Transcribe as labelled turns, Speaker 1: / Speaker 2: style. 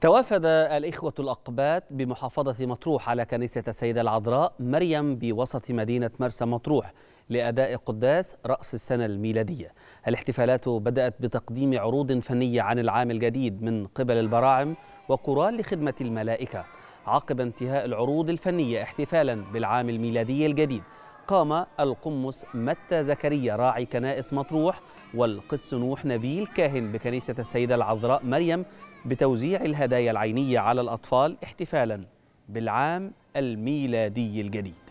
Speaker 1: توافد الإخوة الأقباط بمحافظة مطروح على كنيسة السيدة العذراء مريم بوسط مدينة مرسى مطروح لأداء قداس رأس السنة الميلادية الاحتفالات بدأت بتقديم عروض فنية عن العام الجديد من قبل البراعم وقران لخدمة الملائكة عقب انتهاء العروض الفنية احتفالا بالعام الميلادي الجديد قام القمص متى زكريا راعي كنائس مطروح والقس نوح نبيل كاهن بكنيسة السيدة العذراء مريم بتوزيع الهدايا العينية على الأطفال احتفالاً بالعام الميلادي الجديد